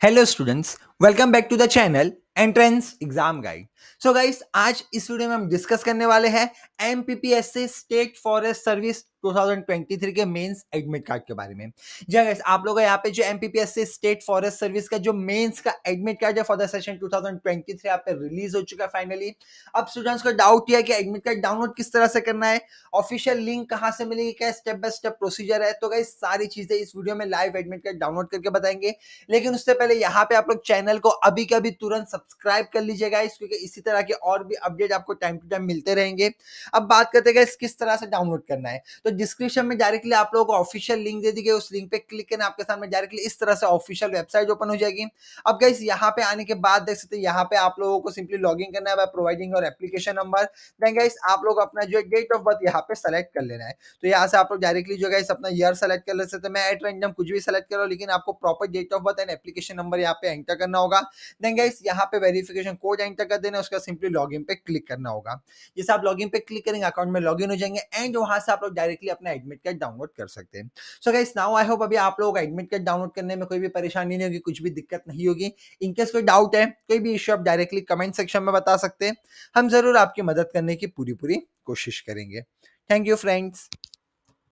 Hello students, welcome back to the channel Entrance Exam Guide. So so guys आज इस video में हम discuss करने वाले हैं एम स्टेट फॉरेस्ट सर्विस 2023 के मेंस एडमिट कार्ड के बारे में जी गाइस हाँ आप लोग यहाँ पे जो एम स्टेट फॉरेस्ट सर्विस का जो मेंस का एडमिट कार्ड है फॉर द सेशन 2023 थाउजेंड पे रिलीज हो चुका है फाइनली अब स्टूडेंट्स को डाउट यह कि एडमिट कार्ड डाउनलोड किस तरह से करना है ऑफिशियल लिंक कहाँ से मिलेगी क्या स्टेप बाय स्टेप प्रोसीजर है तो गाइस सारी चीजें इस वीडियो में लाइव एडमिट कार्ड डाउनलोड करके बताएंगे लेकिन उससे पहले यहाँ पे आप लोग चैनल को अभी के अभी तुरंत सब्सक्राइब कर लीजिएगा क्योंकि इस इसी तरह के और भी अपडेट आपको टाइम टू टाइम मिलते रहेंगे अब बात करते हैं इस किस तरह से डाउनलोड करना है तो डिस्क्रिप्शन में डायरेक्टली आप लोगों को ऑफिशियल लिंक दे दी गई उस लिंक पे क्लिक करना आपके सामने डायरेक्टली इस तरह से ऑफिशियल वेबसाइट ओपन हो जाएगी अब गई यहाँ पे आने के बाद देख सकते हैं यहाँ पे आप लोगों को सिंपली लॉग इन करना है बाय प्रोवाइडिंग और एप्लीकेशन नंबर देन गाइस आप लोग अपना जो डेट ऑफ बर्थ यहाँ पे सेलेक्ट कर लेना है तो यहाँ से आप लोग डायरेक्टली जो गाइस अपना ईयर सेलेक्ट कर ले सकते मैं एट रैंडम कुछ भी सेलेक्ट करो लेकिन आपको proper date of birth and application number यहाँ पे एंटर करना होगा देन गाइस यहाँ पे वेरिफिकेशन कोड एंटर कर देना करना है उसका सिंपली लॉग पे क्लिक करना होगा जैसे आप लॉग पे क्लिक करेंगे अकाउंट में लॉग हो जाएंगे एंड वहां से आप लोग डायरेक्टली अपना एडमिट कार्ड डाउनलोड कर सकते हैं so guys now I hope अभी आप लोग एडमिट कार्ड डाउनलोड करने में कोई भी परेशानी नहीं होगी कुछ भी दिक्कत नहीं होगी इनकेस कोई डाउट है कोई भी इश्यू आप डायरेक्टली कमेंट सेक्शन में बता सकते हैं हम जरूर आपकी मदद करने की पूरी पूरी कोशिश करेंगे थैंक यू फ्रेंड्स